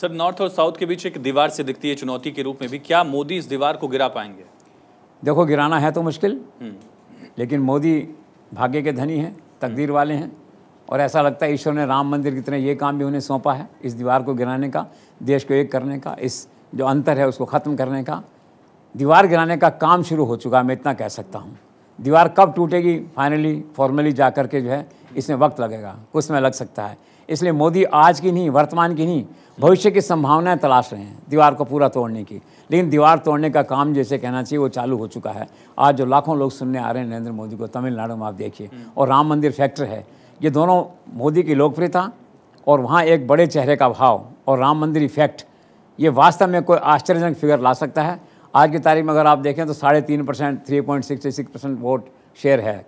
Sir north और south के बीच एक दीवार से दिखती है चुनौती के रूप में भी क्या मोदी इस दीवार को गिरा पाएंगे देखो गिराना है तो मुश्किल हम्म। लेकिन मोदी भाग्य के धनी हैं तकदीर वाले हैं और ऐसा लगता है ईश्वर ने राम मंदिर की तरह ये काम भी उन्हें सौंपा है इस दीवार को गिराने का देश को एक करने का इस जो अंतर है उसको ख़त्म करने का दीवार गिराने का काम शुरू हो चुका है मैं इतना कह सकता हूँ दीवार कब टूटेगी फाइनली फॉर्मली जा कर के जो है इसमें वक्त लगेगा कुछ समय लग सकता है इसलिए मोदी आज की नहीं वर्तमान की नहीं भविष्य की संभावनाएं तलाश रहे हैं दीवार को पूरा तोड़ने की लेकिन दीवार तोड़ने का काम जैसे कहना चाहिए वो चालू हो चुका है आज जो लाखों लोग सुनने आ रहे हैं नरेंद्र मोदी को तमिलनाडु में आप देखिए और राम मंदिर फैक्टर है ये दोनों मोदी की लोकप्रियता और वहाँ एक बड़े चेहरे का भाव और राम मंदिर इफेक्ट ये वास्तव में कोई आश्चर्यजनक फिगर ला सकता है आज की तारीख में अगर आप देखें तो साढ़े तीन percent three point six six percent vote share है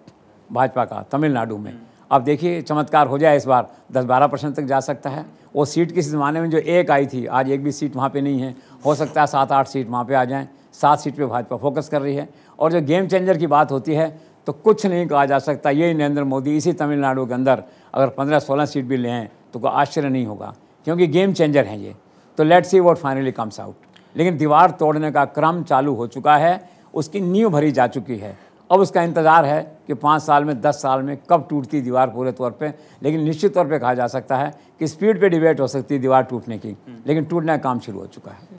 भाजपा का तमिलनाडु में अब देखिए चमत्कार हो जाए इस बार दस बारह परसेंट तक जा सकता है वो सीट किसी ज़माने में जो एक आई थी आज एक भी सीट वहाँ पे नहीं है हो सकता है सात आठ सीट वहाँ पे आ जाएं सात सीट पे भाजपा फोकस कर रही है और जो गेम चेंजर की बात होती है तो कुछ नहीं कहा जा सकता यही नरेंद्र मोदी इसी तमिलनाडु के अंदर अगर पंद्रह सोलह सीट भी लें तो कोई आश्चर्य नहीं होगा क्योंकि गेम चेंजर हैं ये तो let see what finally comes out लेकिन दीवार तोड़ने का क्रम चालू हो चुका है उसकी नींव भरी जा चुकी है अब उसका इंतज़ार है कि पाँच साल में दस साल में कब टूटती दीवार पूरे तौर पे लेकिन निश्चित तौर पे कहा जा सकता है कि स्पीड पे डिबेट हो सकती है दीवार टूटने की लेकिन टूटने का काम शुरू हो चुका है